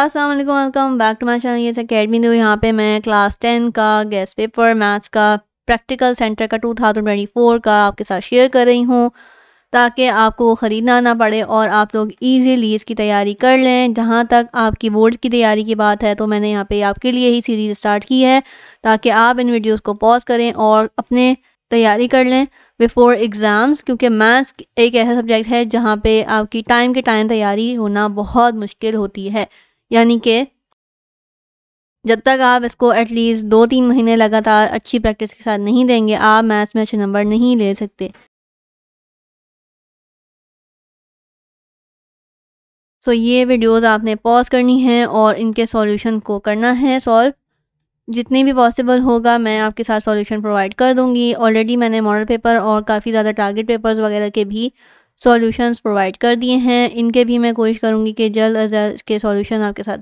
Aslam welcome back to my channel ये academy दो यहाँ पे मैं क्लास टेन का गेस्ट पेपर मैथ्स का प्रैक्टिकल सेंटर का टू थाउजेंड ट्वेंटी फोर का आपके साथ शेयर कर रही हूँ ताकि आपको वो ख़रीदना ना पड़े और आप लोग ईजीली इसकी तैयारी कर लें जहाँ तक आपकी बोर्ड की तैयारी की बात है तो मैंने यहाँ पे आपके लिए ही सीरीज़ स्टार्ट की है ताकि आप इन वीडियोज़ को पॉज करें और अपने तैयारी कर लें बिफ़ोर एग्ज़ाम्स क्योंकि मैथ्स एक ऐसा सब्जेक्ट है जहाँ पर आपकी टाइम के टाइम तैयारी होना बहुत मुश्किल होती है यानी कि जब तक आप इसको एटलीस्ट दो तीन महीने लगातार अच्छी प्रैक्टिस के साथ नहीं देंगे आप मैथ्स में अच्छे नंबर नहीं ले सकते सो so, ये वीडियोस आपने पॉज करनी है और इनके सॉल्यूशन को करना है सॉल्व जितनी भी पॉसिबल होगा मैं आपके साथ सॉल्यूशन प्रोवाइड कर दूंगी ऑलरेडी मैंने मॉडल पेपर और काफ़ी ज़्यादा टारगेट पेपर्स वगैरह के भी सॉल्यूशंस प्रोवाइड कर दिए हैं इनके भी मैं कोशिश करूँगी कि जल्द अज जल्द इसके सॉल्यूशन आपके साथ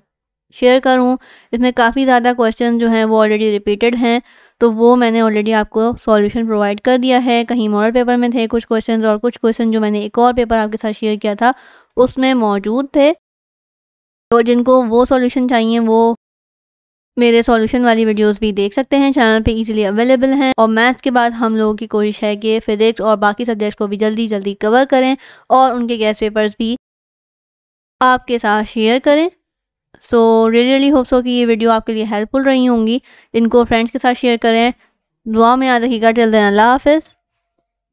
शेयर करूँ इसमें काफ़ी ज़्यादा क्वेश्चन जो हैं वो ऑलरेडी रिपीटेड हैं तो वो मैंने ऑलरेडी आपको सॉल्यूशन प्रोवाइड कर दिया है कहीं मॉडल पेपर में थे कुछ क्वेश्चन और कुछ क्वेश्चन जो मैंने एक और पेपर आपके साथ शेयर किया था उसमें मौजूद थे तो जिनको वो सॉल्यूशन चाहिए वो मेरे सॉल्यूशन वाली वीडियोस भी देख सकते हैं चैनल पे इजीली अवेलेबल हैं और मैथ्स के बाद हम लोगों की कोशिश है कि फिजिक्स और बाकी सब्जेक्ट्स को भी जल्दी जल्दी कवर करें और उनके गैस पेपर्स भी आपके साथ शेयर करें सो रियली होप सो कि ये वीडियो आपके लिए हेल्पफुल रही होंगी इनको फ्रेंड्स के साथ शेयर करें दुआ में याद रखिएगा टिल देन अल्लाह हाफिज़